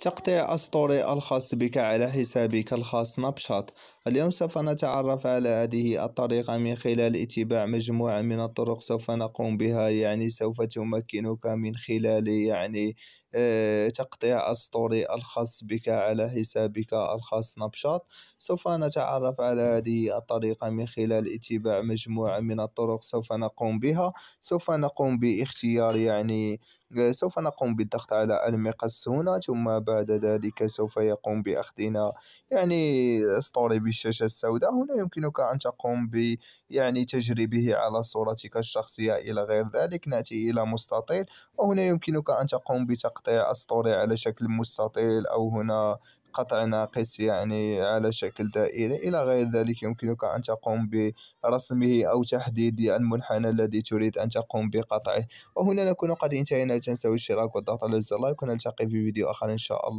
تقطيع أسطوري الخاص بك على حسابك الخاص نبشط اليوم سوف نتعرف على هذه الطريقة من خلال اتباع مجموعة من الطرق سوف نقوم بها يعني سوف تمكنك من خلال يعني آه، تقطيع أسطوري الخاص بك على حسابك الخاص نبشط سوف نتعرف على هذه الطريقة من خلال اتباع مجموعة من الطرق سوف نقوم بها سوف نقوم باختيار يعني سوف نقوم بالضغط على المقص هنا ثم بعد ذلك سوف يقوم بأخذنا يعني اسطوري بالشاشة السوداء هنا يمكنك أن تقوم ب يعني تجربه على صورتك الشخصية إلى غير ذلك نأتي إلى مستطيل وهنا يمكنك أن تقوم بتقطيع أسطوري على شكل مستطيل أو هنا قطع ناقص يعني على شكل دائري إلى غير ذلك يمكنك أن تقوم برسمه أو تحديد المنحنى الذي تريد أن تقوم بقطعه وهنا نكون قد انتهينا لا تنسوا الاشتراك والضغط على الزر لايك ونلتقي في فيديو آخر إن شاء الله